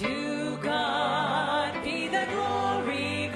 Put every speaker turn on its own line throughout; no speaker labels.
To God be the glory.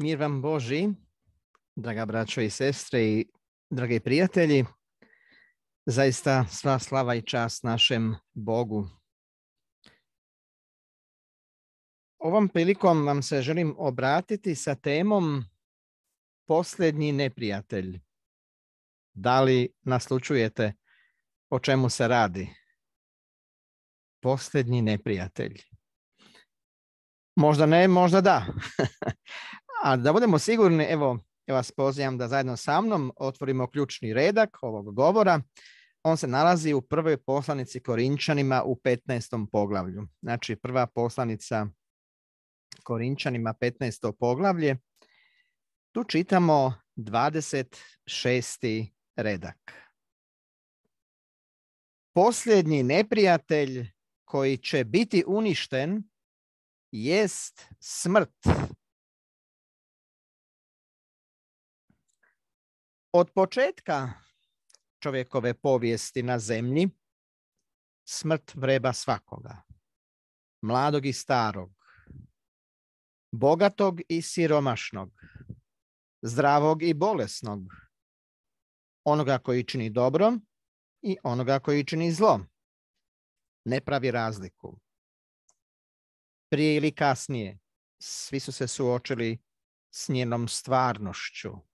Mir vam Boži, draga braćo i sestre i
dragi prijatelji. Zaista sva slava i čast našem Bogu. Ovom prilikom vam se želim obratiti sa temom Posljednji neprijatelj. Da li naslučujete o čemu se radi? Posljednji neprijatelj. Možda ne, možda da. A da budemo sigurni, evo, ja vas pozivam da zajedno sa mnom otvorimo ključni redak ovog govora. On se nalazi u prvoj poslanici Korinčanima u 15. poglavlju. Znači, prva poslanica Korinčanima 15. poglavlje. Tu čitamo 26. redak. Posljednji neprijatelj
koji će biti uništen jest smrt Od početka čovjekove povijesti na zemlji smrt vreba
svakoga, mladog i starog, bogatog i siromašnog, zdravog i bolesnog, onoga koji čini dobro i onoga koji čini zlo. Ne pravi razliku. Prije ili kasnije svi su se suočili s njenom stvarnošću,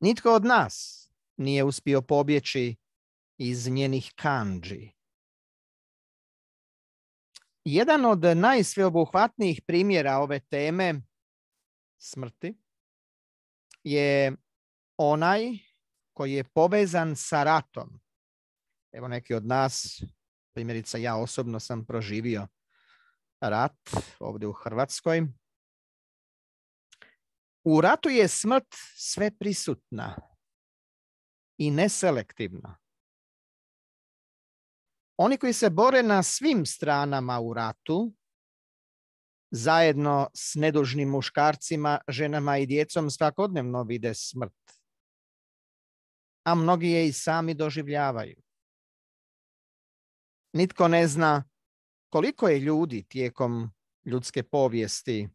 Nitko od nas nije uspio pobjeći iz njenih kanđi.
Jedan od najsveobuhvatnijih primjera ove teme smrti je onaj
koji je povezan sa ratom. Evo neki od nas, primjerice ja osobno sam proživio rat ovdje u Hrvatskoj
u ratu je smrt sve prisutna i neselektivna. Oni koji se bore na svim stranama u ratu, zajedno s
nedužnim muškarcima, ženama i djecom svakodnevno vide smrt. A mnogi je i sami doživljavaju. Nitko ne zna koliko je ljudi tijekom ljudske povijesti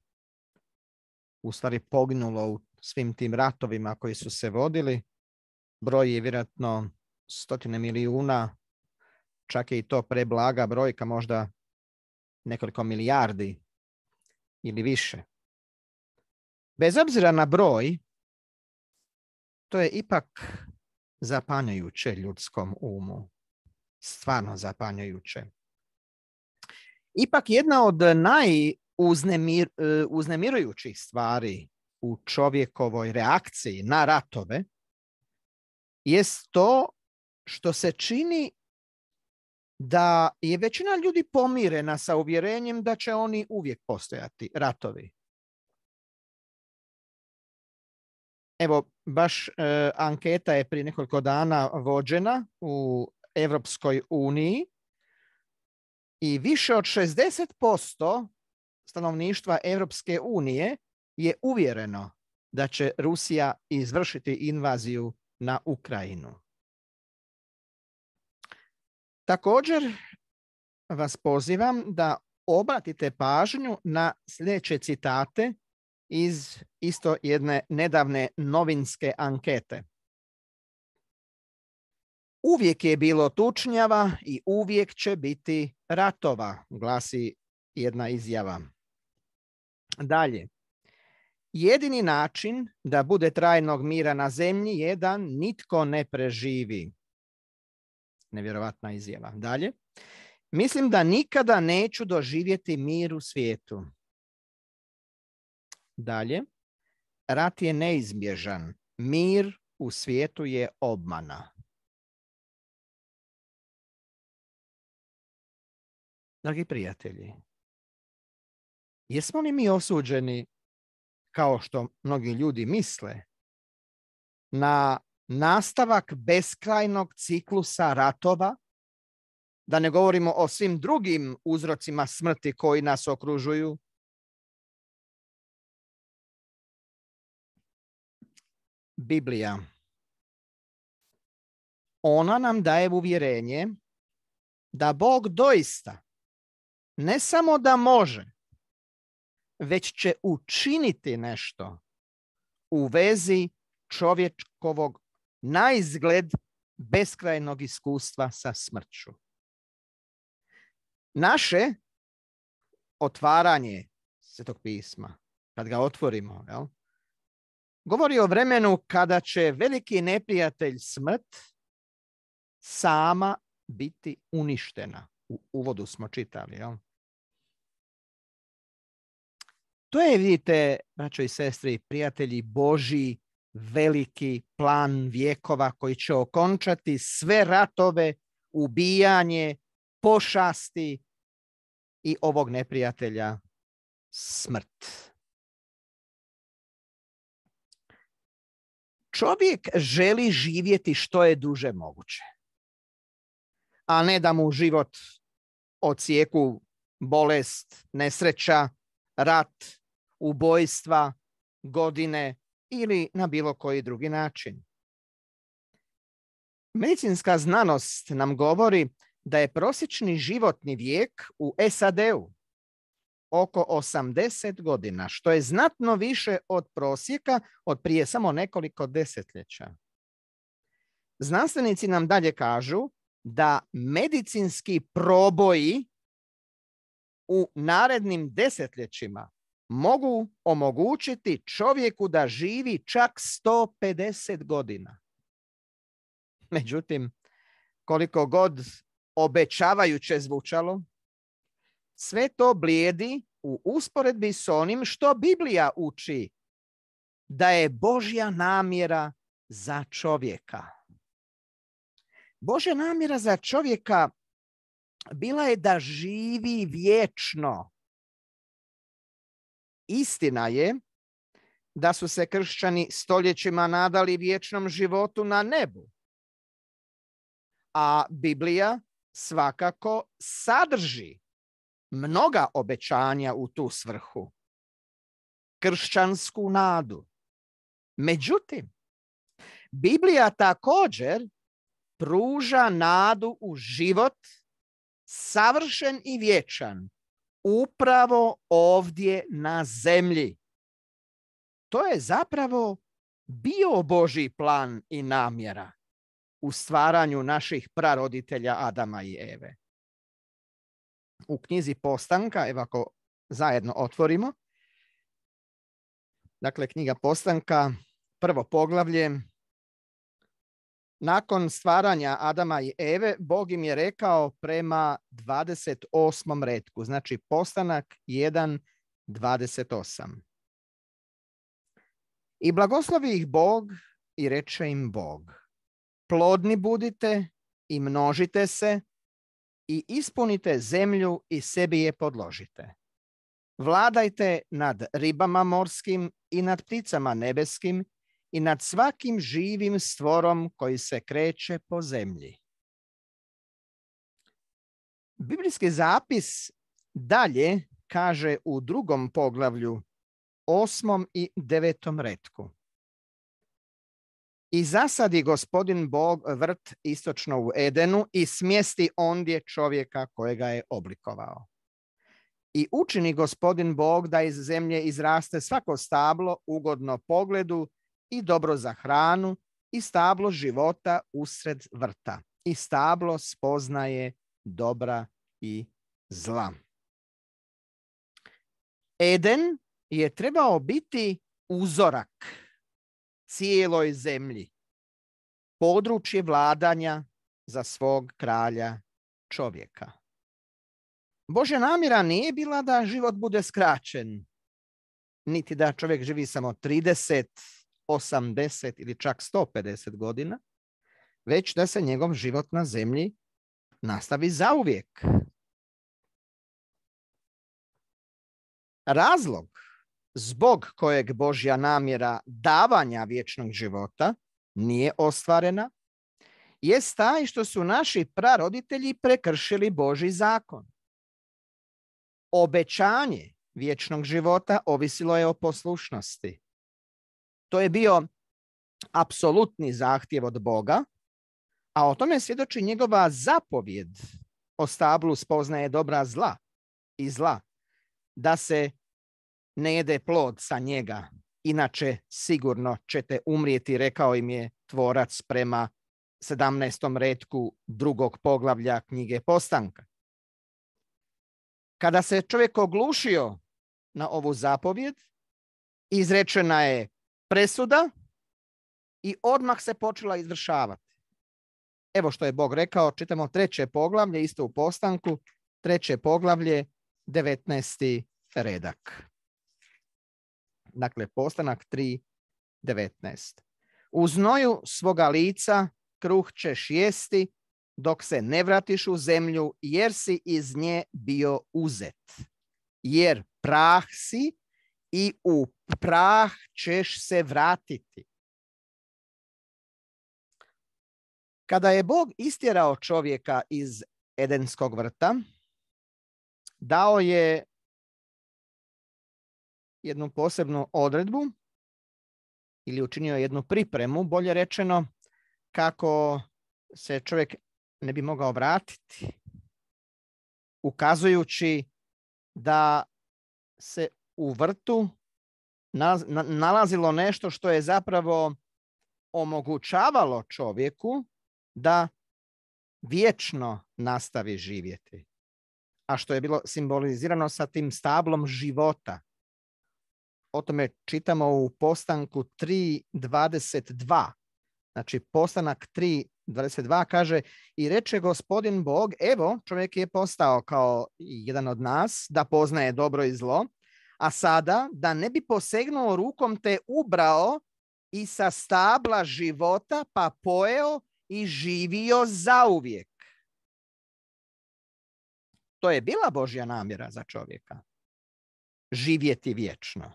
u stvari poginulo u svim tim ratovima koji su se vodili. Broj je vjerojatno stotine milijuna, čak je i to preblaga brojka, možda nekoliko milijardi ili više. Bez obzira na broj, to je ipak zapanjujuće ljudskom umu. Stvarno zapanjujuće. Ipak jedna od naj uznemir, e, stvari u čovjekovoj reakciji na ratove jest to što se čini da je većina ljudi pomirena sa uvjerenjem da će oni uvijek postojati, ratovi. Evo, baš e, anketa je prije nekoliko dana vođena u Europskoj uniji i više od 60% stanovništva Europske unije je uvjereno da će Rusija izvršiti invaziju na Ukrajinu. Također vas pozivam da obratite pažnju na sljedeće citate iz isto jedne nedavne novinske ankete. Uvijek je bilo tučnjava i uvijek će biti ratova, glasi jedna izjava. Dalje, jedini način da bude trajnog mira na zemlji je da nitko ne preživi. Nevjerovatna izjava. Dalje, mislim da nikada neću doživjeti mir u svijetu.
Dalje, rat je neizbježan. Mir u svijetu je obmana. Dragi prijatelji, Jesmo li mi osuđeni, kao što mnogi ljudi misle, na
nastavak beskrajnog ciklusa ratova, da ne govorimo
o svim drugim uzrocima smrti koji nas okružuju, Biblija. Ona nam daje uvjerenje da Bog doista ne samo da može, već će
učiniti nešto u vezi čovjekovog naizgled beskrajnog iskustva sa smrću. Naše otvaranje svetog pisma, kad ga otvorimo, jel? govori o vremenu kada će veliki neprijatelj smrt sama biti uništena. U uvodu smo čitali. Jel? To je, vidite, braćo i sestre i prijatelji, Boži veliki plan vjekova koji će okončati sve ratove, ubijanje,
pošasti i ovog neprijatelja smrt. Čovjek želi živjeti što je duže moguće, a ne da mu život
ocijeku bolest, nesreća, rat, ubojstva, godine ili na bilo koji drugi način. Medicinska znanost nam govori da je prosječni životni vijek u SAD-u oko 80 godina, što je znatno više od prosjeka od prije samo nekoliko desetljeća. Znanstvenici nam dalje kažu da medicinski proboji u narednim desetljećima mogu omogućiti čovjeku da živi čak 150 godina. Međutim, koliko god obećavajuće zvučalo, sve to blijedi u usporedbi s onim što Biblija uči, da je Božja namjera za čovjeka.
Božja namjera za čovjeka bila je da živi vječno, Istina
je da su se kršćani stoljećima nadali vječnom životu na nebu. A Biblija svakako sadrži mnoga obećanja u tu svrhu. Kršćansku nadu. Međutim, Biblija također pruža nadu u život savršen i vječan upravo ovdje na zemlji. To je zapravo bio Boži plan i namjera u stvaranju naših praroditelja Adama i Eve. U knjizi Postanka, evo ako zajedno otvorimo, dakle knjiga Postanka, prvo poglavlje, nakon stvaranja Adama i Eve, Bog im je rekao prema 28. redku, znači postanak 1.28. I blagoslovi ih Bog i reče im Bog, plodni budite i množite se i ispunite zemlju i sebi je podložite. Vladajte nad ribama morskim i nad pticama nebeskim i nad svakim živim stvorom koji se kreće po zemlji. Biblijski zapis dalje kaže u drugom poglavlju, osmom i devetom redku. I zasadi gospodin Bog vrt istočno u Edenu i smjesti ondje čovjeka kojega je oblikovao. I učini gospodin Bog da iz zemlje izraste svako stablo ugodno pogledu i dobro za hranu i stablo života usred vrta i stablo spoznaje dobra i zla. Eden je trebao biti uzorak cijeloj zemlji, područje vladanja za svog kralja čovjeka. Bože namjera nije bila da život bude skraćen, niti da čovjek živi samo 30 80 ili čak 150 godina,
već da se njegov život na zemlji nastavi zauvijek. Razlog
zbog kojeg Božja namjera davanja vječnog života nije ostvarena je taj što su naši praroditelji prekršili Boži zakon. Obećanje vječnog života ovisilo je o poslušnosti. To je bio apsolutni zahtjev od Boga, a o tome svjedoči njegova zapovjed o stablu spoznaje dobra zla i zla, da se ne jede plod sa njega, inače sigurno ćete umrijeti, rekao im je tvorac prema 17. redku drugog poglavlja knjige Postanka. Kada se čovjek oglušio na ovu zapovjed, izrečena je presuda i odmah se počela izvršavati. Evo što je Bog rekao, čitamo treće poglavlje, isto u postanku, treće poglavlje, 19. redak. Dakle, postanak 3.19. U znoju svoga lica kruh ćeš jesti dok se ne vratiš u zemlju jer si iz nje bio uzet. Jer prah si i u prah ćeš se vratiti.
Kada je Bog istjerao čovjeka iz Edenskog vrta, dao je jednu posebnu odredbu ili učinio jednu pripremu, bolje rečeno,
kako se čovjek ne bi mogao vratiti, ukazujući da se u vrtu nalazilo nešto što je zapravo omogućavalo čovjeku da vječno nastavi živjeti. A što je bilo simbolizirano sa tim stablom života. O tome čitamo u postanku 3.22. Znači postanak 3.22 kaže i reče gospodin Bog, evo čovjek je postao kao jedan od nas da poznaje dobro i zlo, a sada da ne bi posegnuo rukom te ubrao i sa stabla života pa pojeo i živio zauvijek. To je bila Božja namjera za čovjeka. Živjeti vječno.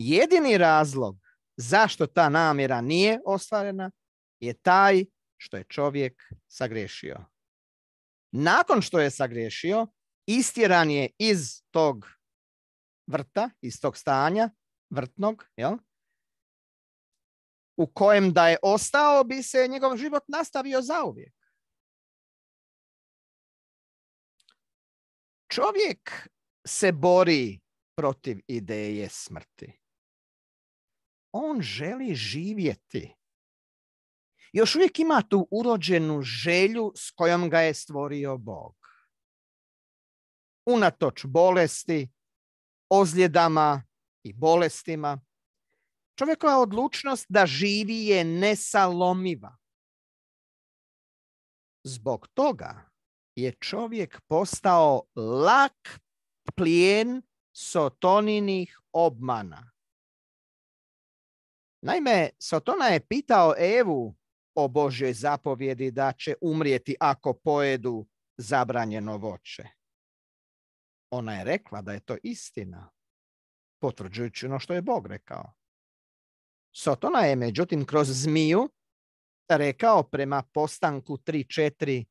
Jedini razlog zašto ta namjera nije ostvarena je taj što je čovjek sagrešio. Nakon što je sagrešio, istjeran je iz tog vrta, iz tog
stanja, vrtnog, jel? u kojem da je ostao bi se njegov život nastavio zauvijek. Čovjek se bori protiv ideje smrti. On želi živjeti.
Još uvijek ima tu urođenu želju s kojom ga je stvorio Bog. Unatoč bolesti, ozljedama i bolestima. Čovjekova odlučnost da živi je nesalomiva. Zbog toga je čovjek postao lak plijen sotoninih obmana. Naime, Sotona je pitao Evu o Božoj zapovjedi da će umrijeti ako pojedu zabranjeno voće. Ona je rekla da je to istina, potvrđujući ono što je Bog rekao. Sotona je, međutim, kroz zmiju rekao prema postanku 3.4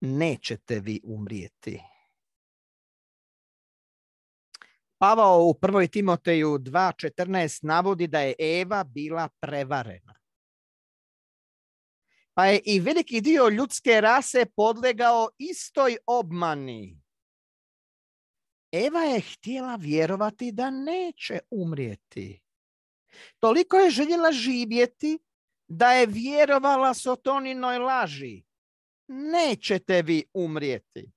nećete vi umrijeti.
Pavao u 1. Timoteju 2.14 navodi da je Eva bila prevarena. Pa je i veliki dio ljudske rase podlegao istoj obmani. Eva je htjela vjerovati da neće umrijeti. Toliko je željela živjeti da je vjerovala Sotoninoj laži. Nećete vi umrijeti,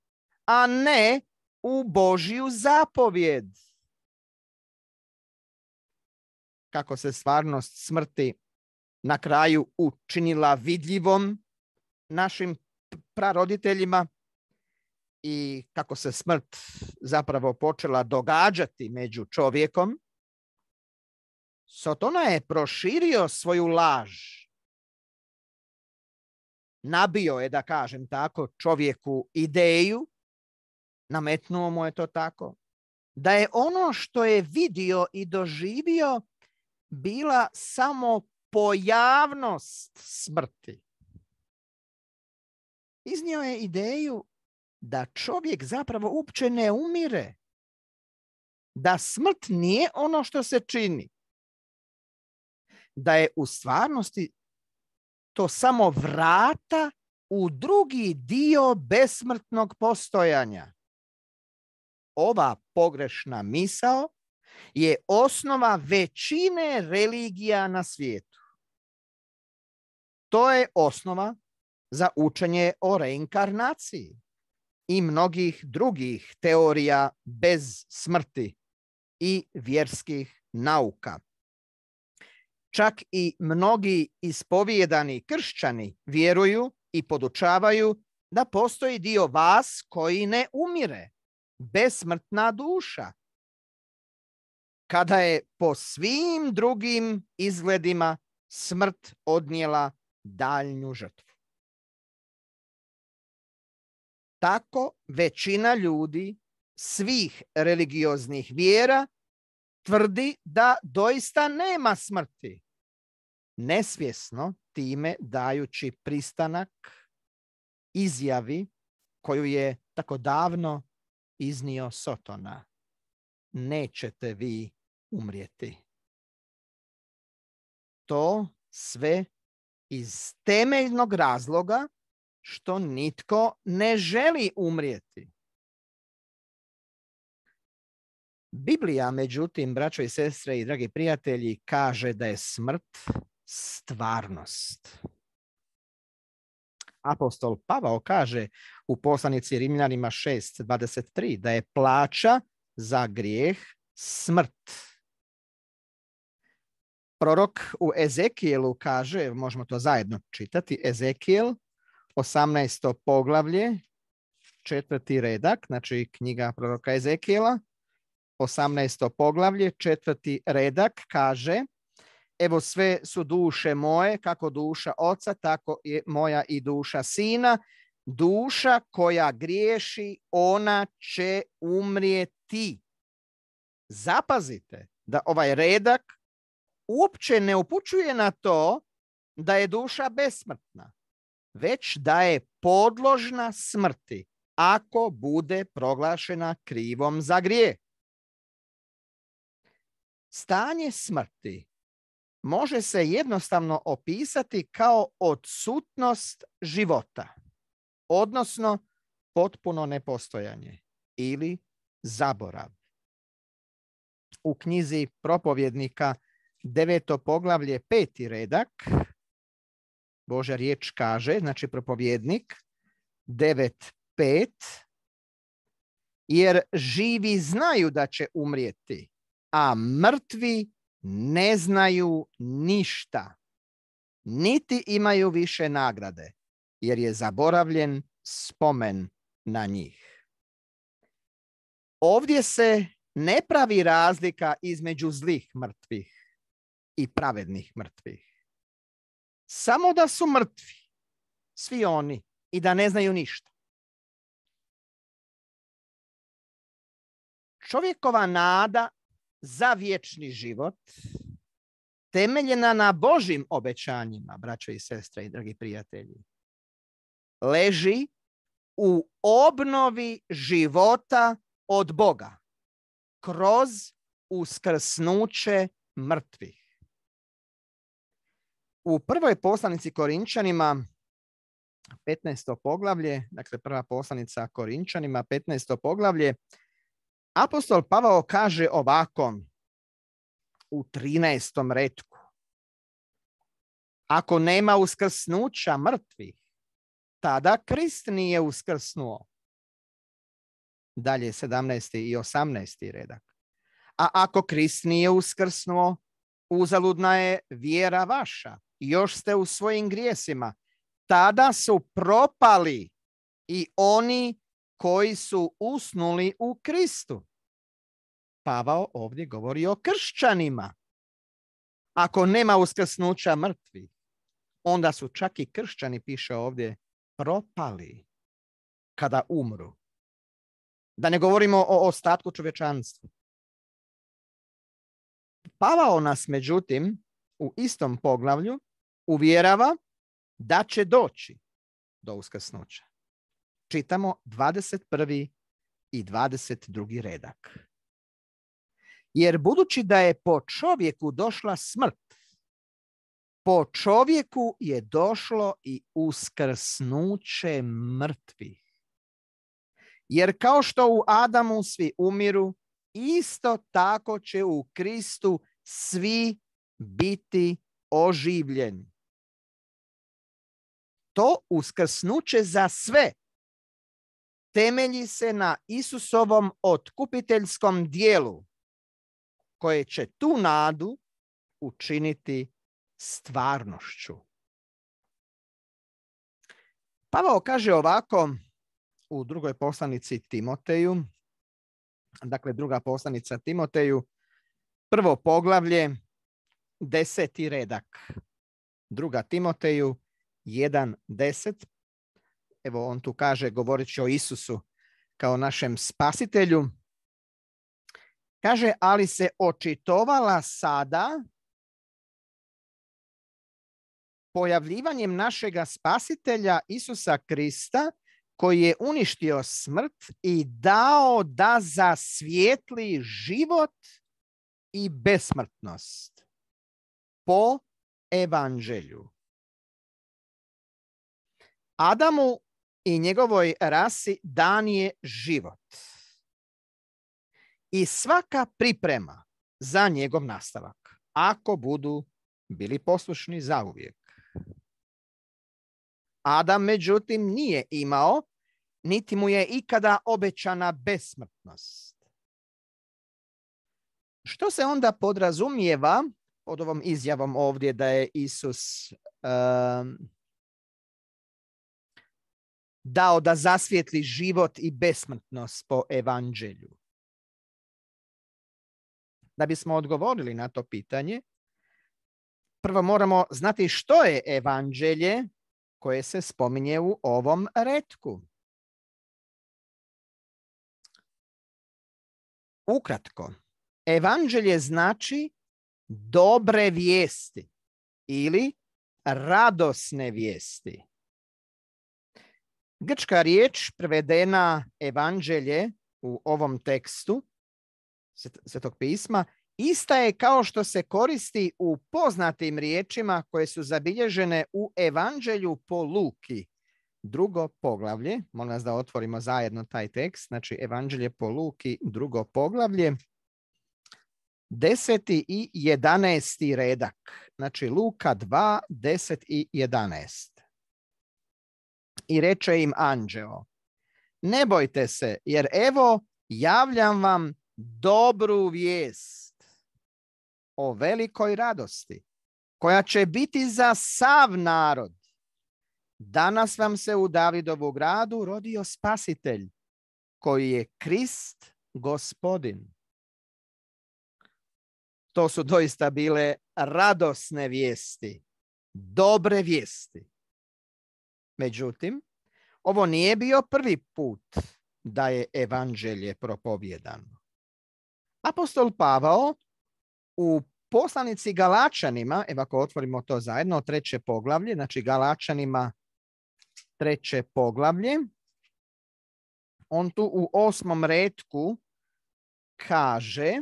a ne u Božju zapovjed. Kako se stvarnost smrti na kraju učinila vidljivom našim praroditeljima, i kako se smrt zapravo počela događati među čovjekom, Sotona je proširio svoju laž. Nabio je, da kažem tako, čovjeku ideju, nametnuo mu je to tako, da je ono što je vidio i doživio bila samo pojavnost
smrti. Iznio je ideju da čovjek zapravo uopće ne umire. Da smrt
nije ono što se čini. Da je u stvarnosti to samo vrata u drugi dio besmrtnog postojanja. Ova pogrešna misao je osnova većine religija na svijetu. To je osnova za učenje o reinkarnaciji i mnogih drugih teorija bez smrti i vjerskih nauka. Čak i mnogi ispovijedani kršćani vjeruju i podučavaju da postoji dio vas koji ne umire, besmrtna duša. Kada je po svim drugim izgledima smrt odnijela
daljnju žrtvu. Tako većina ljudi svih religioznih vjera
tvrdi da doista nema smrti. Nesvjesno time dajući pristanak izjavi koju je tako davno iznio Sotona. Nećete vi umrijeti. To sve iz temeljnog razloga što nitko ne želi umrijeti. Biblija, međutim, braćo i sestre i dragi prijatelji, kaže da je smrt stvarnost. Apostol Pavao kaže u poslanici Rimljanima 6.23 da je plaća za grijeh smrt. Prorok u Ezekijelu kaže, možemo to zajedno čitati, Ezekijel 18. poglavlje, četvrti redak, znači knjiga proroka Ezekijela, 18. poglavlje, četvrti redak, kaže Evo sve su duše moje, kako duša oca, tako je moja i duša sina. Duša koja griješi, ona će umrijeti. Zapazite da ovaj redak uopće ne upućuje na to da je duša besmrtna već da je podložna smrti ako bude proglašena krivom za Stanje smrti može se jednostavno opisati kao odsutnost života, odnosno potpuno nepostojanje ili zaborav. U knjizi propovjednika deveto poglavlje peti redak Božja riječ kaže, znači propovjednik 9.5, jer živi znaju da će umrijeti, a mrtvi ne znaju ništa, niti imaju više nagrade, jer je zaboravljen spomen na njih. Ovdje se ne pravi razlika između zlih mrtvih i pravednih mrtvih samo
da su mrtvi, svi oni, i da ne znaju ništa. Čovjekova nada za
vječni život temeljena na Božim obećanjima, braćo i sestre i dragi prijatelji, leži u obnovi života od Boga kroz uskrsnuće mrtvih. U prvoj poslanici Korinčanima, 15. poglavlje, dakle prva poslanica Korinčanima, 15. poglavlje, apostol Pavao kaže ovako u 13. redku. Ako nema uskrsnuća mrtvih, tada Krist nije uskrsnuo. Dalje 17. i 18. redak. A ako Krist nije uskrsnuo, uzaludna je vjera vaša još ste u svojim grijesima. Tada su propali i oni koji su usnuli u Kristu. Pavao ovdje govori o kršćanima. Ako nema uskrsnuća mrtvi, onda su čak i kršćani, piše ovdje, propali kada umru. Da ne govorimo o ostatku čovječanstva. Pavao nas, međutim, u istom poglavlju uvjerava da će doći do uskrsnuća. Čitamo 21. i 22. redak. Jer budući da je po čovjeku došla smrt, po čovjeku je došlo i uskrsnuće mrtvih. Jer kao što u Adamu svi umiru, isto tako će u
Kristu svi biti oživljeni. To uskrsnuće za sve
temelji se na Isusovom otkupiteljskom dijelu koje će tu nadu učiniti stvarnošću. Pavao kaže ovako u drugoj poslanici Timoteju, dakle druga poslanica Timoteju, prvo poglavlje, deseti redak. Druga Timoteju, 1.10. Evo on tu kaže, govorići o Isusu
kao našem spasitelju. Kaže, ali se očitovala sada
pojavljivanjem našega spasitelja Isusa Krista, koji je uništio smrt i dao da zasvijetli život
i besmrtnost po evanđelju. Adamu i njegovoj rasi dan
je život. I svaka priprema za njegov nastavak, ako budu bili poslušni zauvijek. Adam, međutim, nije imao, niti mu je ikada obećana besmrtnost. Što se onda podrazumijeva pod ovom izjavom ovdje da je Isus
dao da zasvijetli život i besmrtnost po evanđelju. Da bismo
odgovorili na to pitanje, prvo moramo znati što je
evanđelje koje se spominje u ovom retku. Ukratko, evanđelje znači dobre vijesti ili radosne
vijesti. Grčka riječ prevedena evanđelje u ovom tekstu Svetog pisma ista je kao što se koristi u poznatim riječima koje su zabilježene u evanđelju po Luki. Drugo poglavlje, molim vas da otvorimo zajedno taj tekst, znači evanđelje po Luki, drugo poglavlje, deseti i jedanesti redak, znači Luka 2, 10 i 11 i reče im anđeo, ne bojte se, jer evo javljam vam dobru vijest o velikoj radosti koja će biti za sav narod. Danas vam se u Davidovu gradu rodio spasitelj koji je Krist gospodin. To su doista bile radosne vijesti, dobre vijesti. Međutim, ovo nije bio prvi put da je evanđelje propovjedano. Apostol Pavao u poslanici Galačanima, evo ako otvorimo to zajedno, treće poglavlje, znači Galačanima treće poglavlje, on tu u osmom redku kaže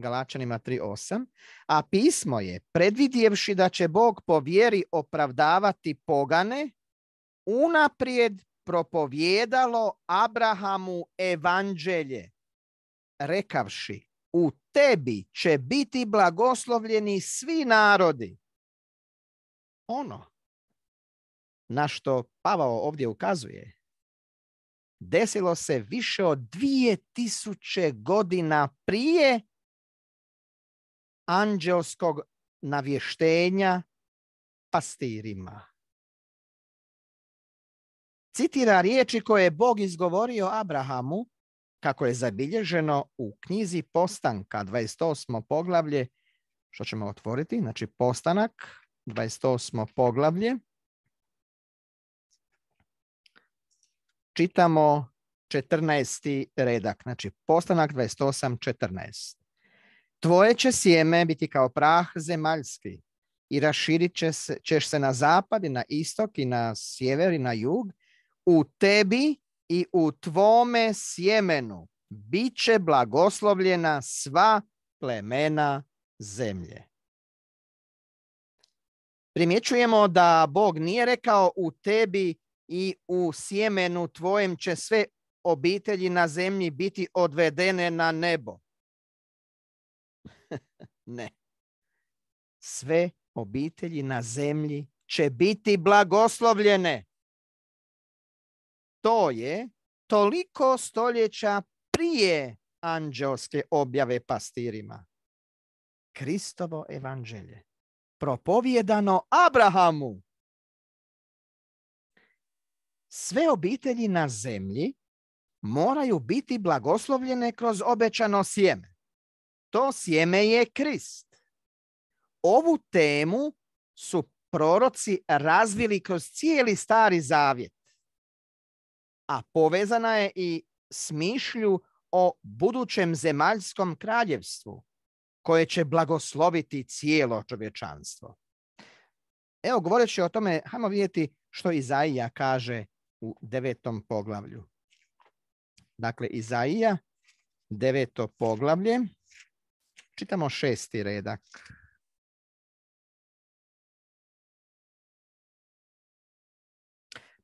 Galačanima 3.8, a pismo je predvidjevši da će Bog po vjeri opravdavati pogane, unaprijed propovjedalo Abrahamu evanđelje, rekavši u tebi će biti blagoslovljeni svi narodi. Ono na što Pavao ovdje ukazuje, desilo se više od tisuće godina prije
anđelskog navještenja pastirima. Citira riječi koje je Bog
izgovorio Abrahamu, kako je zabilježeno u knjizi Postanka, 28. poglavlje, što ćemo otvoriti, znači Postanak, 28. poglavlje. Čitamo 14. redak, znači Postanak 28.14. Tvoje će sjeme biti kao prah zemaljski i raširit se, ćeš se na zapad i na istok i na sjever i na jug. U tebi i u tvome sjemenu bit će blagoslovljena sva plemena zemlje. Primjećujemo da Bog nije rekao u tebi i u sjemenu tvojem će sve obitelji na zemlji biti odvedene na nebo. Ne. Sve obitelji na zemlji će biti blagoslovljene. To je toliko stoljeća prije anđelske objave pastirima. Kristovo evanđelje propovjedano Abrahamu. Sve obitelji na zemlji moraju biti blagoslovljene kroz obećano sjeme. To sjeme je Krist. Ovu temu su proroci razvili kroz cijeli stari zavjet, a povezana je i s mišlju o budućem zemaljskom kraljevstvu koje će blagosloviti cijelo čovječanstvo. Evo, govoreći o tome, hajmo vidjeti što Izaija kaže u devetom poglavlju. Dakle, Izaija, deveto poglavlje.
Čitamo šesti redak.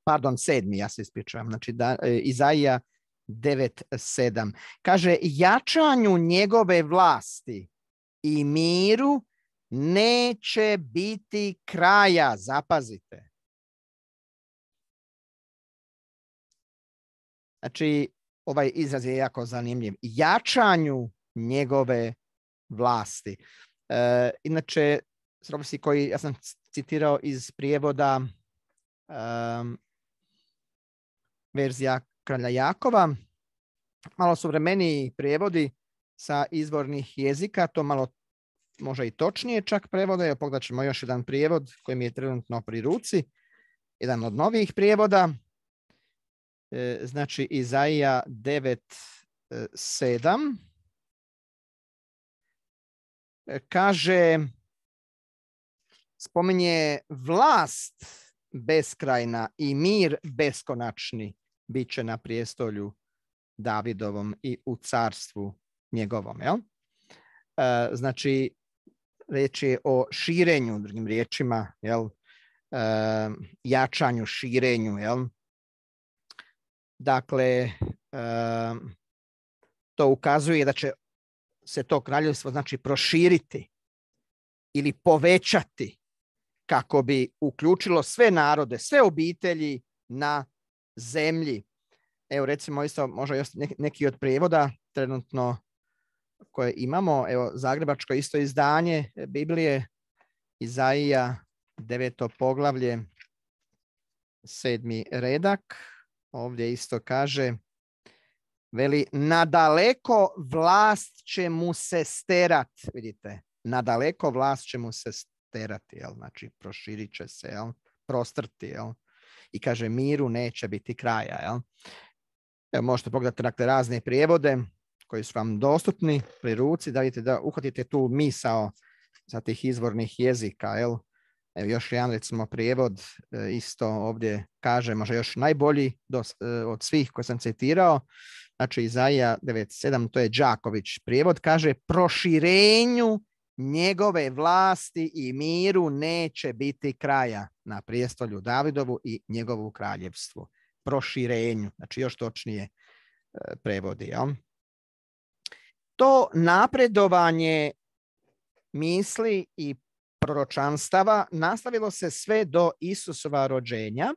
Pardon, sedmi, ja se ispričavam. Znači, da, e, Izaija
9.7. Kaže, jačanju njegove vlasti
i miru neće biti kraja, zapazite. Znači, ovaj izraz je jako zanimljiv. Jačanju njegove
vlasti. E, inače, koji ja sam citirao iz prijevoda verzija Kralja Jakova, malo suvremeniji prijevodi sa izvornih jezika, to malo može i točnije čak prevode. Evo pogledat ćemo još jedan prijevod koji mi je trenutno pri ruci, jedan od novijih prijevoda. znači znači Izaija 9.7 kaže, spominje vlast beskrajna i mir beskonačni bit će na prijestolju Davidovom i u carstvu njegovom. Jel? E, znači, reč je o širenju, drugim riječima, jel? E, jačanju, širenju. Jel? Dakle, e, to ukazuje da će se to kraljevstvo znači proširiti ili povećati kako bi uključilo sve narode, sve obitelji na zemlji. Evo recimo isto možda neki od prijevoda trenutno koje imamo. Evo Zagrebačko isto izdanje Biblije Izaija deveto poglavlje sedmi redak. Ovdje isto kaže Veli, nadaleko vlast će mu se sterat, vidite, nadaleko vlast će mu se sterati, jel? znači proširit će se, jel? prostrti, jel? i kaže miru neće biti kraja. Jel? Evo, možete pogledati dakle, razne prijevode koji su vam dostupni pri ruci, da vidite da uhvatite tu misao sa tih izvornih jezika. Jel? Evo, još jedan recimo prijevod e, isto ovdje kaže, možda još najbolji e, od svih koje sam citirao, znači Izaija 9.7, to je Đaković prijevod, kaže proširenju njegove vlasti i miru neće biti kraja na prijestolju Davidovu i njegovu kraljevstvu. Proširenju, znači još točnije e, prevodi. To napredovanje misli i proročanstava nastavilo se sve do Isusova rođenja,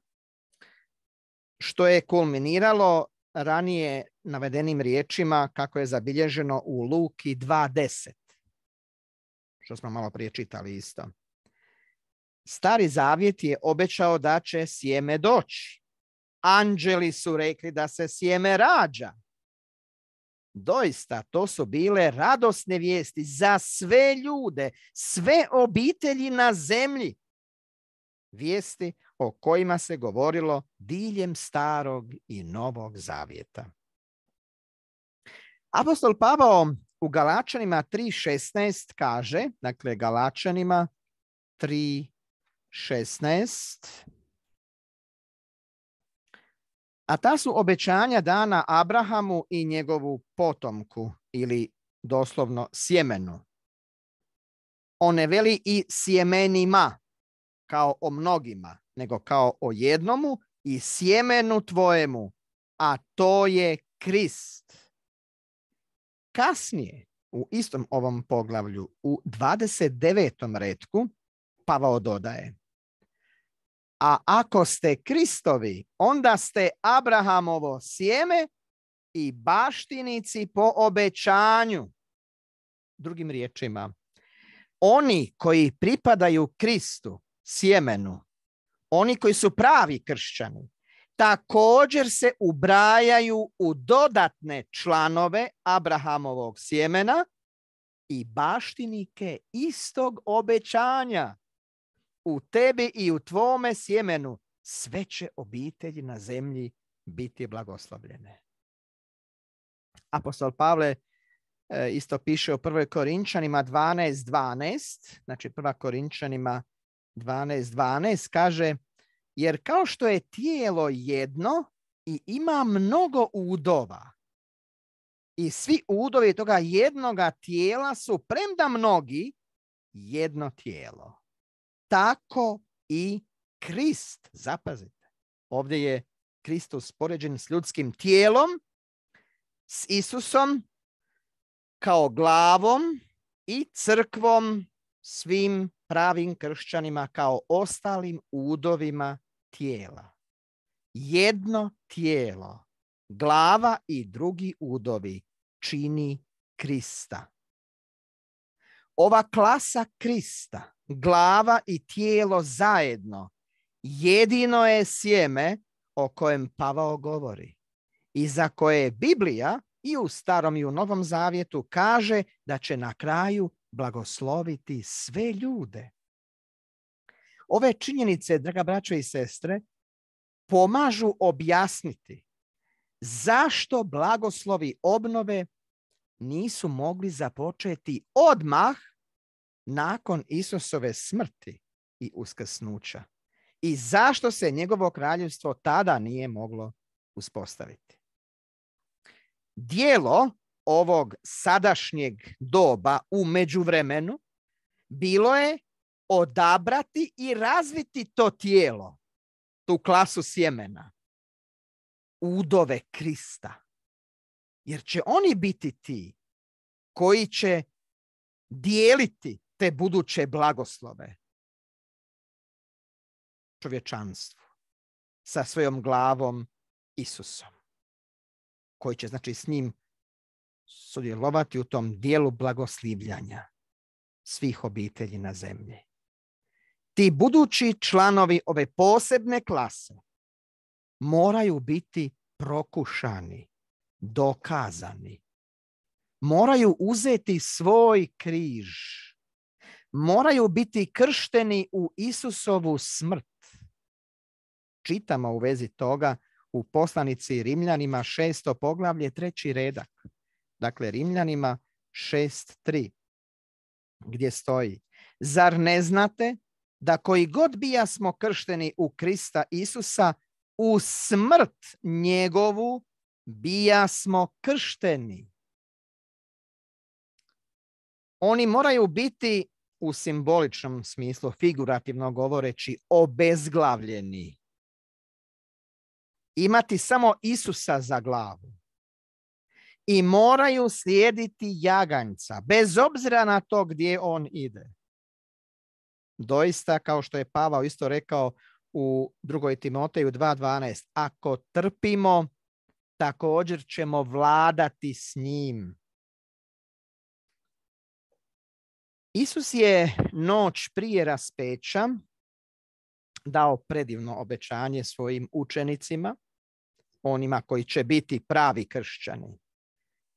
što je kulminiralo ranije navedenim riječima kako je zabilježeno u Luki 2.10, što smo malo prije čitali isto. Stari zavjet je obećao da će sjeme doći. Anđeli su rekli da se sjeme rađa. Doista, to su bile radosne vijesti za sve ljude, sve obitelji na zemlji. Vijesti o kojima se govorilo diljem starog i novog zavjeta. Apostol Pavao u Galačanima 3.16 kaže, dakle Galačanima 3.16, a ta su obećanja dana Abrahamu i njegovu potomku ili doslovno sjemenu. On ne veli i sjemenima kao o mnogima, nego kao o jednomu i sjemenu tvojemu, a to je Krist kasnije, u istom ovom poglavlju, u 29. retku, Pavao dodaje. A ako ste Kristovi, onda ste Abrahamovo sjeme i baštinici po obećanju. Drugim riječima, oni koji pripadaju Kristu, sjemenu, oni koji su pravi kršćani, također se ubrajaju u dodatne članove Abrahamovog sjemena i baštinike istog obećanja. U tebi i u tvome sjemenu sve će obitelji na zemlji biti blagoslavljene. Apostol Pavle e, isto piše u prvoj Korinčanima 12.12, 12, znači prva Korinčanima 12.12 12, kaže jer kao što je tijelo jedno i ima mnogo udova, i svi udovi toga jednoga tijela su, premda mnogi, jedno tijelo. Tako i Krist, zapazite. Ovdje je Kristus poređen s ljudskim tijelom, s Isusom, kao glavom i crkvom svim pravim kršćanima kao ostalim udovima tijela. Jedno tijelo, glava i drugi udovi čini Krista. Ova klasa Krista, glava i tijelo zajedno, jedino je sjeme o kojem Pavao govori i za koje Biblija i u Starom i u Novom Zavjetu kaže da će na kraju blagosloviti sve ljude. Ove činjenice, draga braćo i sestre, pomažu objasniti zašto blagoslovi obnove nisu mogli započeti odmah nakon Isusove smrti i uskrsnuća i zašto se njegovo kraljevstvo tada nije moglo uspostaviti. Dijelo ovog sadašnjeg doba u međuvremenu bilo je odabrati i razviti to
tijelo, tu klasu sjemena, udove Krista. Jer će oni biti ti koji će dijeliti te buduće blagoslove
čovječanstvu sa svojom glavom Isusom, koji će znači s njim sudjelovati u tom dijelu blagoslivljanja svih obitelji na zemlji ti budući članovi ove posebne klase moraju biti prokušani, dokazani. Moraju uzeti svoj križ. Moraju biti kršteni u Isusovu smrt. Čitamo u vezi toga u poslanici Rimljanima šesto poglavlje treći redak. Dakle, Rimljanima 6.3 gdje stoji. Zar ne znate da koji god bija smo kršteni u Krista Isusa, u smrt njegovu bija smo kršteni. Oni moraju biti u simboličnom smislu, figurativno govoreći, obezglavljeni. Imati samo Isusa za glavu. I moraju slijediti jaganjca, bez obzira na to gdje on ide doista, kao što je Pavao isto rekao u drugoj Timoteju 2.12, ako trpimo, također
ćemo vladati s njim. Isus je noć prije raspeća
dao predivno obećanje svojim učenicima, onima koji će biti pravi kršćani.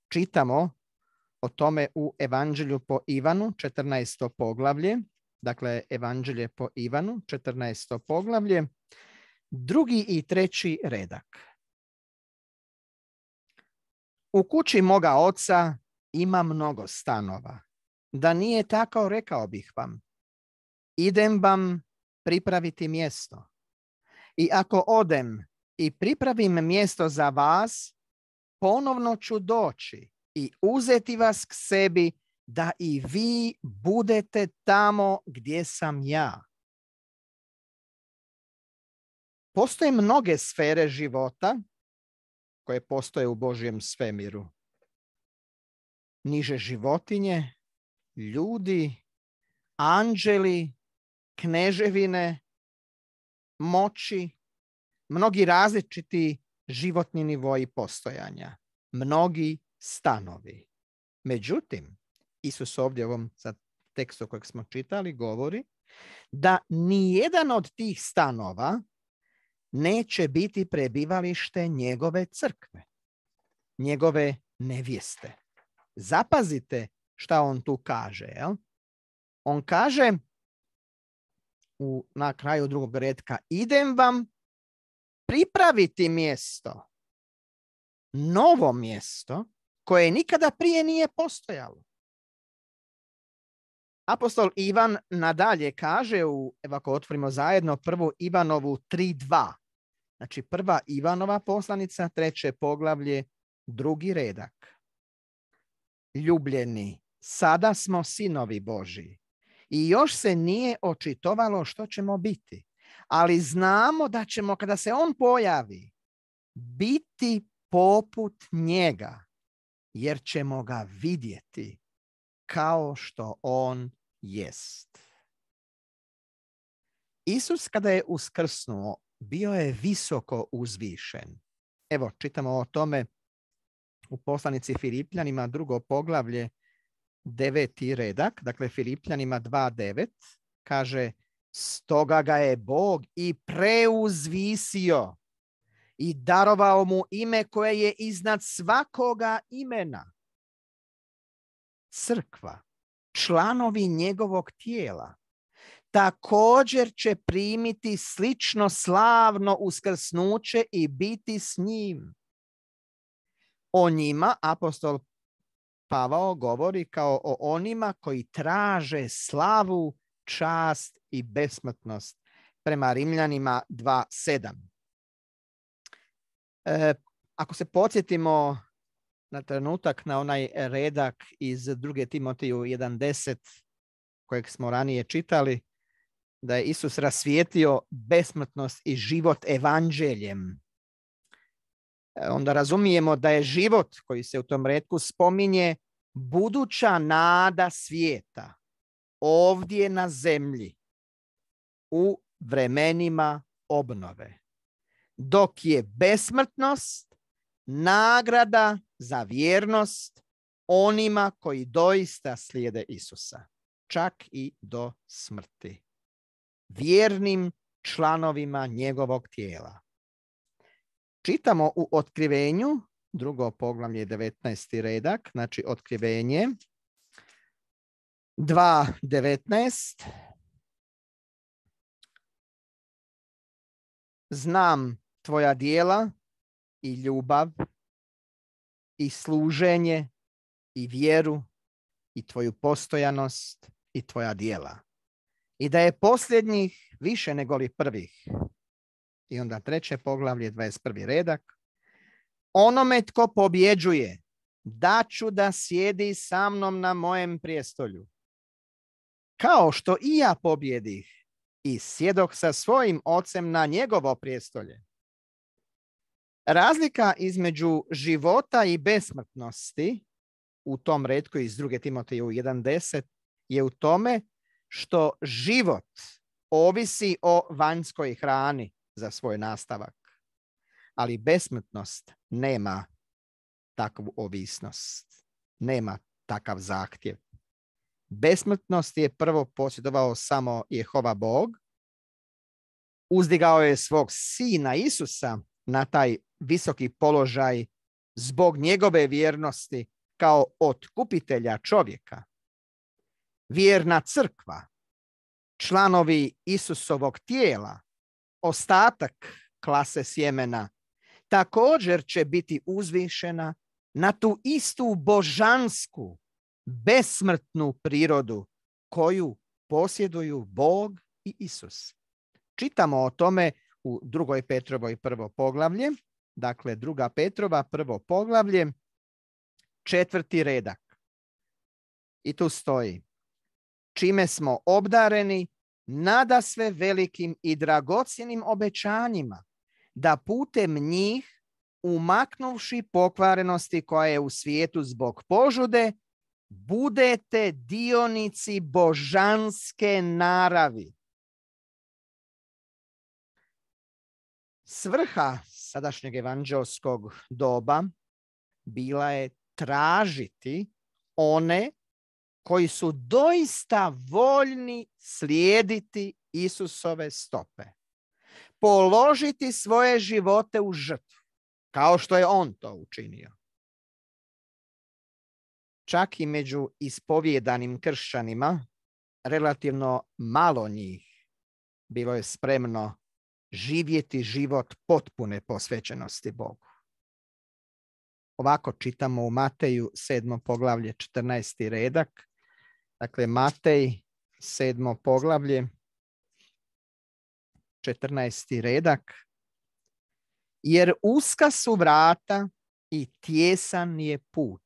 Čitamo o tome u Evanđelju po Ivanu, 14. poglavlje, dakle Evanđelje po Ivanu, 14. poglavlje, drugi i treći redak. U kući moga oca ima mnogo stanova. Da nije tako, rekao bih vam. Idem vam pripraviti mjesto. I ako odem i pripravim mjesto za vas, ponovno ću doći i uzeti vas k sebi da i
vi budete tamo gdje sam ja. Postoje mnoge sfere života koje postoje
u Božjem svemiru. Niže životinje, ljudi, anđeli, kneževine, moći, mnogi različiti životni nivoji postojanja, mnogi stanovi. Međutim, Isus ovdje ovom tekstu kojeg smo čitali govori da nijedan od tih stanova neće biti prebivalište njegove crkve, njegove nevijeste. Zapazite šta on tu kaže.
Jel? On kaže u, na kraju drugog redka idem vam pripraviti mjesto, novo mjesto koje nikada prije nije postojalo.
Apostol Ivan nadalje kaže, u, evo ako otvorimo zajedno, prvu Ivanovu 3.2. Znači prva Ivanova poslanica, treće poglavlje, drugi redak. Ljubljeni, sada smo sinovi Boži i još se nije očitovalo što ćemo biti. Ali znamo da ćemo, kada se on pojavi, biti poput njega, jer ćemo ga vidjeti kao što on jest. Isus kada je uskrsnuo, bio je visoko uzvišen. Evo, čitamo o tome u poslanici Filipljanima drugo poglavlje, deveti redak, dakle Filipljanima 2.9, kaže Stoga ga je Bog i preuzvisio i darovao mu ime koje je iznad svakoga imena, crkva, članovi njegovog tijela, također će primiti slično slavno uskrsnuće i biti s njim. O njima apostol Pavao govori kao o onima koji traže slavu, čast i besmrtnost prema Rimljanima 2.7. E, ako se podsjetimo na trenutak na onaj redak iz druge Timotiju 1.10 kojeg smo ranije čitali, da je Isus rasvijetio besmrtnost i život evanđeljem. E, onda razumijemo da je život koji se u tom redku spominje buduća nada svijeta ovdje na zemlji u vremenima obnove. Dok je besmrtnost nagrada za vjernost onima koji doista slijede Isusa, čak i do smrti. Vjernim članovima njegovog tijela. Čitamo u otkrivenju, drugo poglavlje 19. redak, znači otkrivenje,
2.19. Znam tvoja dijela i ljubav
i služenje i vjeru i tvoju postojanost i tvoja dijela. I da je posljednjih više nego li prvih. I onda treće poglavlje, 21. redak. Onome tko pobjeđuje, daću da sjedi sa mnom na mojem prijestolju. Kao što i ja pobjedih i sjedok sa svojim ocem na njegovo prijestolje. Razlika između života i besmrtnosti u tom redku iz druge Timoteju 1.10 je u tome što život ovisi o vanjskoj hrani za svoj nastavak, ali besmrtnost nema takvu ovisnost, nema takav zahtjev. Besmrtnost je prvo posjedovao samo Jehova Bog, uzdigao je svog sina Isusa na taj visoki položaj zbog njegove vjernosti kao otkupitelja čovjeka. Vjerna crkva, članovi Isusovog tijela, ostatak klase sjemena, također će biti uzvišena na tu istu božansku, besmrtnu prirodu koju posjeduju Bog i Isus. Čitamo o tome u drugoj Petrovoj prvo poglavlje, dakle druga Petrova prvo poglavlje, četvrti redak. I tu stoji. Čime smo obdareni, nada sve velikim i dragocjenim obećanjima, da putem njih, umaknuvši pokvarenosti koja je u svijetu zbog požude, budete dionici božanske naravi Svrha sadašnjeg evanđelskog doba bila je tražiti one koji su doista voljni slijediti Isusove stope. Položiti svoje živote u žrtvu, kao što je on to učinio. Čak i među ispovjedanim kršćanima, relativno malo njih bilo je spremno živjeti život potpune posvećenosti Bogu. Ovako čitamo u Mateju 7. poglavlje 14. redak. Dakle, Matej 7. poglavlje 14. redak. Jer uska su vrata i tjesan je put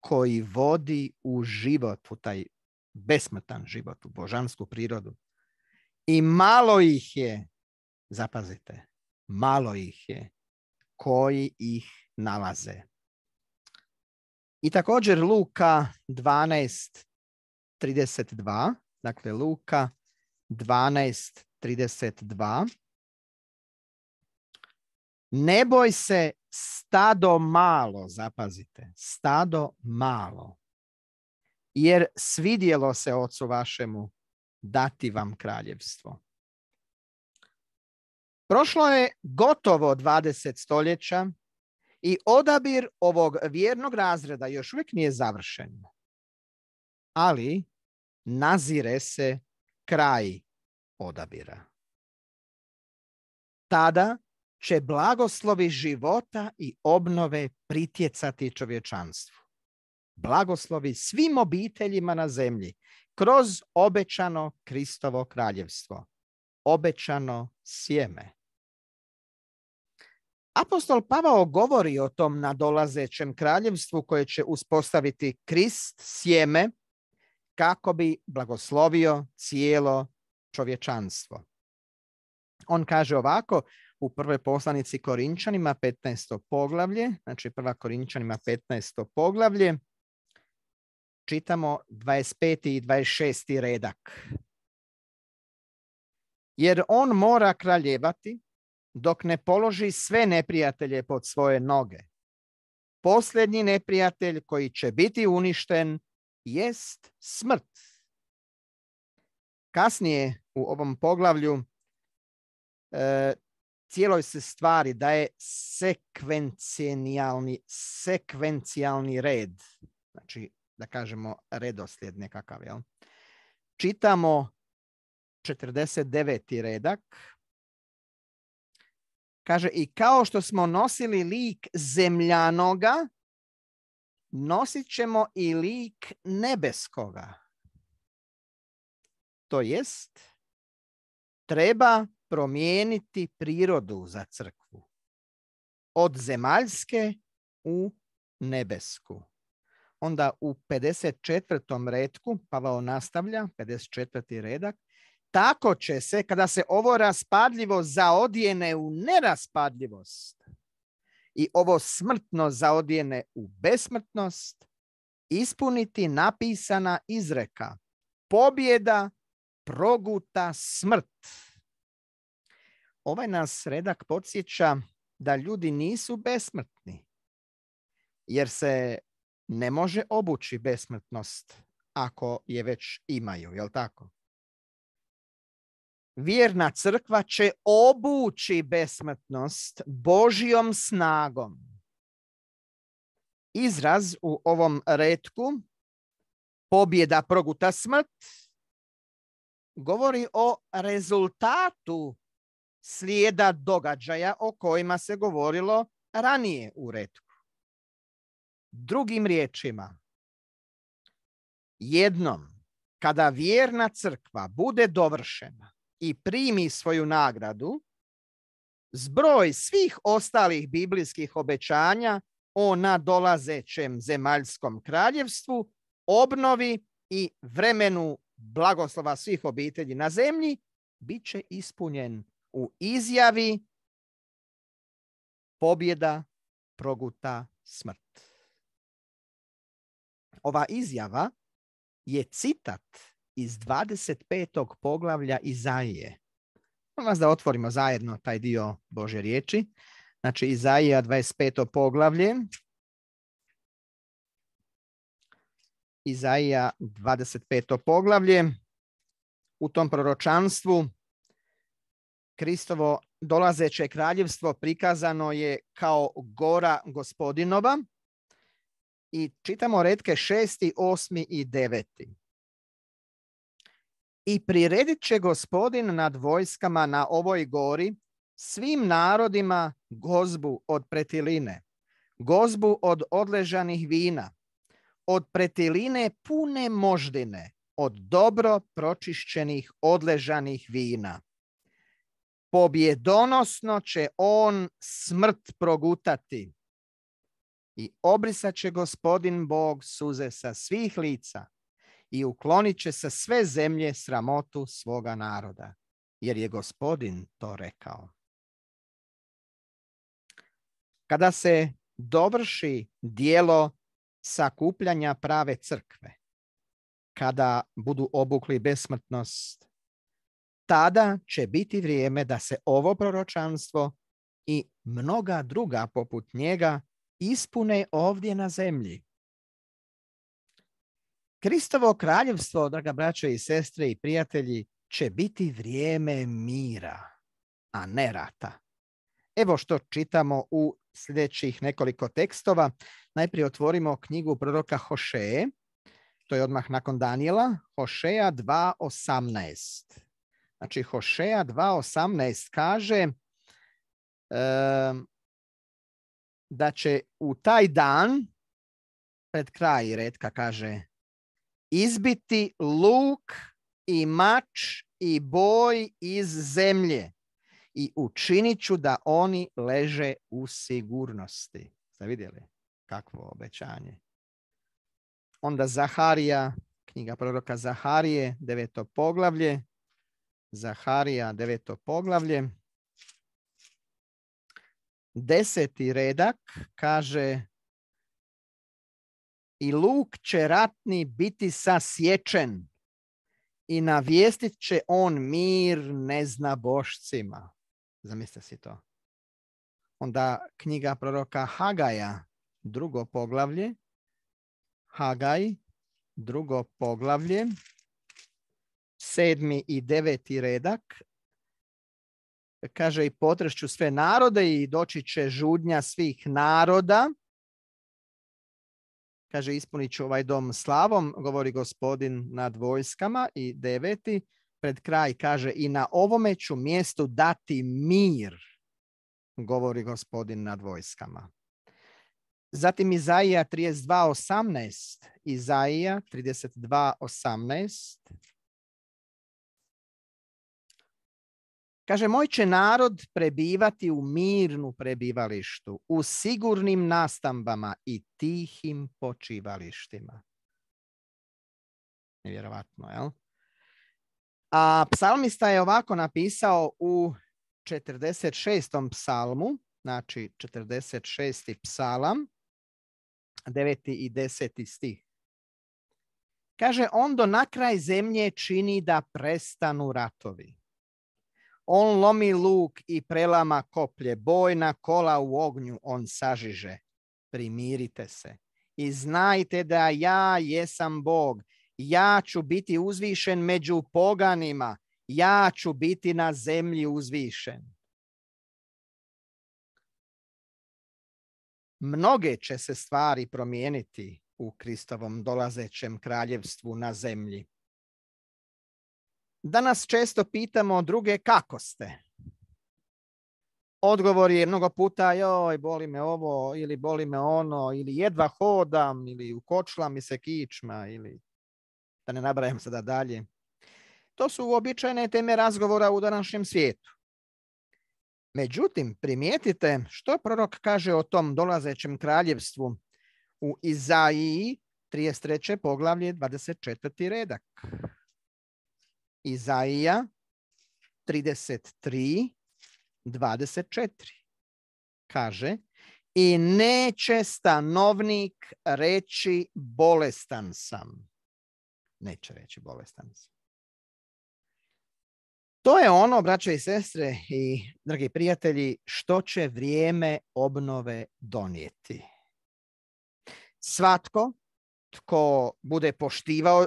koji vodi u život, u taj besmrtan život, u božansku prirodu. I malo ih je Zapazite, malo ih je koji ih nalaze. I također Luka 12.32, dakle Luka 12.32. Ne boj se stado malo, zapazite, stado malo, jer svidjelo se ocu vašemu dati vam kraljevstvo. Prošlo je gotovo 20 stoljeća i odabir ovog vjernog razreda još uvijek nije završen. Ali nazire se kraj odabira. Tada će blagoslovi života i obnove pritjecati čovječanstvu. Blagoslovi svim obiteljima na zemlji kroz obećano Kristovo kraljevstvo, obećano sjeme. Apostol Pavao govori o tom nadolazećem kraljevstvu koje će uspostaviti Krist, sjeme, kako bi blagoslovio cijelo čovječanstvo. On kaže ovako u prvoj poslanici Korinčanima 15. poglavlje, znači prva Korinčanima 15. poglavlje, čitamo 25. i 26. redak. Jer on mora kraljevati dok ne položi sve neprijatelje pod svoje noge. Posljednji neprijatelj koji će biti uništen jest smrt. Kasnije u ovom poglavlju e, cijeloj se stvari daje sekvencijalni, sekvencijalni red. Znači, da kažemo redoslijed nekakav. Jel? Čitamo 49. redak Kaže, i kao što smo nosili lik zemljanoga, nosit ćemo i lik nebeskoga.
To jest, treba promijeniti prirodu za crkvu. Od zemaljske u
nebesku. Onda u 54. redku, Pavao nastavlja, 54. redak, tako će se, kada se ovo raspadljivo zaodijene u neraspadljivost i ovo smrtno zaodijene u besmrtnost, ispuniti napisana izreka pobjeda proguta smrt. Ovaj nas redak podsjeća da ljudi nisu besmrtni, jer se ne može obući besmrtnost ako je već imaju, jel tako? Vjerna crkva će obući besmrtnost Božijom snagom. Izraz u ovom redku pobjeda proguta smrt govori o rezultatu slijeda događaja o kojima se govorilo ranije u redku. Drugim riječima, jednom kada vjerna crkva bude dovršena, i primi svoju nagradu, zbroj svih ostalih biblijskih obećanja o nadolazećem zemaljskom kraljevstvu, obnovi i vremenu blagoslova svih obitelji na zemlji, bit će ispunjen u
izjavi pobjeda proguta smrt. Ova izjava je citat
iz 25. poglavlja Izaije. Molim vas da otvorimo zajedno taj dio Bože riječi. Znači Izaija 25. poglavlje. Izaija 25. poglavlje. U tom proročanstvu Kristovo dolazeće kraljevstvo prikazano je kao gora gospodinova i čitamo redke šesti, osmi i deveti i priredit će gospodin nad vojskama na ovoj gori svim narodima gozbu od pretiline, gozbu od odležanih vina, od pretiline pune moždine, od dobro pročišćenih odležanih vina. Pobjedonosno će on smrt progutati i obrisat će gospodin Bog suze sa svih lica i uklonit će se sve zemlje sramotu svoga naroda, jer je gospodin to rekao. Kada se dovrši dijelo sakupljanja prave crkve, kada budu obukli besmrtnost, tada će biti vrijeme da se ovo proročanstvo i mnoga druga poput njega ispune ovdje na zemlji Kristovo kraljevstvo, draga braće i sestre i prijatelji, će biti vrijeme mira, a ne rata. Evo što čitamo u sljedećih nekoliko tekstova. Najprije otvorimo knjigu proroka Hošeje, to je odmah nakon Danijela, Hošeja 2.18. Znači, Hošeja 2.18 kaže da će u taj dan, pred kraj redka kaže izbiti luk i mač i boj iz zemlje i učinit ću da oni leže u sigurnosti. Ste vidjeli kakvo obećanje? Onda Zaharija, knjiga proroka Zaharije, deveto poglavlje. Zaharija, deveto poglavlje. Deseti redak kaže i luk će ratni biti sasječen i navijestit će on mir bošcima. Zamislite si to. Onda knjiga proroka Hagaja, drugo poglavlje. Hagaj, drugo poglavlje, sedmi i deveti redak. Kaže i potrešću sve narode i doći će žudnja svih naroda Kaže, ispunit ću ovaj dom slavom, govori gospodin nad vojskama. I deveti, pred kraj kaže, i na ovome ću mjestu dati mir, govori gospodin nad vojskama. Zatim Izaija 32.18, Izaija 32.18, Kaže, moj će narod prebivati u mirnu prebivalištu, u sigurnim nastambama i tihim počivalištima. Nevjerovatno, jel? A psalmista je ovako napisao u 46. psalmu, znači 46. psalam, 9. i 10. stih. Kaže, on do nakraj zemlje čini da prestanu ratovi on lomi luk i prelama koplje, bojna kola u ognju on sažiže. Primirite se i znajte da ja jesam Bog. Ja ću biti uzvišen među poganima. Ja ću biti na zemlji uzvišen. Mnoge će se stvari promijeniti u Kristovom dolazećem kraljevstvu na zemlji. Danas često pitamo druge kako ste. Odgovor je mnogo puta joj boli me ovo ili boli me ono ili jedva hodam ili ukočla mi se kičma ili da ne nabrajam sada dalje. To su uobičajene teme razgovora u današnjem svijetu. Međutim, primijetite što prorok kaže o tom dolazećem kraljevstvu u Izaiji 33. poglavlje 24. redak. Izaija 33, 24. Kaže, i neće stanovnik reći bolestan sam. Neće reći bolestan sam. To je ono, braće i sestre i dragi prijatelji, što će vrijeme obnove donijeti. Svatko tko bude poštivao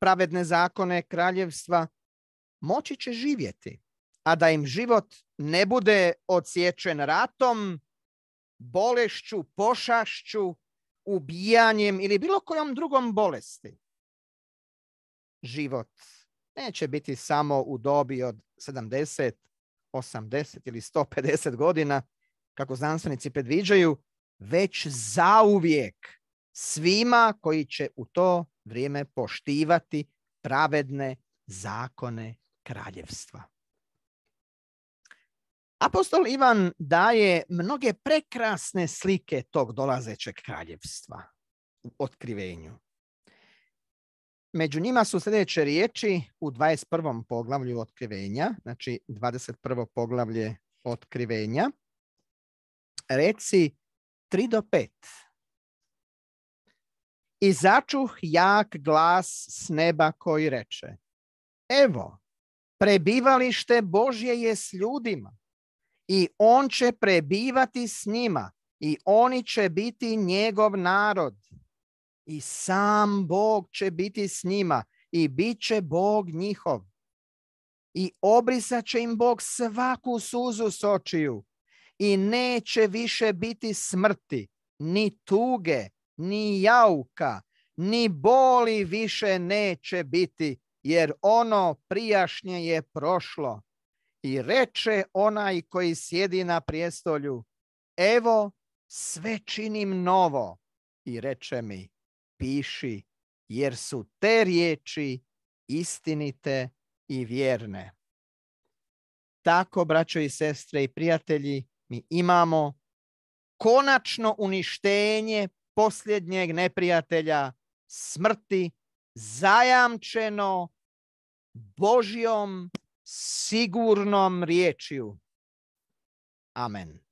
pravedne zakone kraljevstva, moći će živjeti. A da im život ne bude odsječen ratom, bolešću, pošašću, ubijanjem ili bilo kojom drugom bolesti. Život neće biti samo u dobi od 70, 80 ili 150 godina, kako znanstvenici predviđaju, već zauvijek svima koji će u to vrijeme poštivati pravedne zakone kraljevstva. Apostol Ivan daje mnoge prekrasne slike tog dolazećeg kraljevstva u otkrivenju. Među njima su sljedeće riječi u 21. poglavlju otkrivenja, znači 21. poglavlje otkrivenja. Reci 3 do 5. I začuh jak glas s neba koji reče, evo, prebivalište Božje je s ljudima i on će prebivati s njima i oni će biti njegov narod. I sam Bog će biti s njima i bit će Bog njihov. I obrisat će im Bog svaku suzu s očiju i neće više biti smrti, ni tuge, ni jauka, ni boli više neće biti, jer ono prijašnje je prošlo. I reče onaj koji sjedi na prijestolju, evo sve činim novo. I reče mi, piši, jer su te riječi istinite i vjerne. Tako, braćo i sestre i prijatelji, mi imamo konačno uništenje posledniek nepriateľa, smrti, zajamčeno
Božiom sigurnom riečiu. Amen.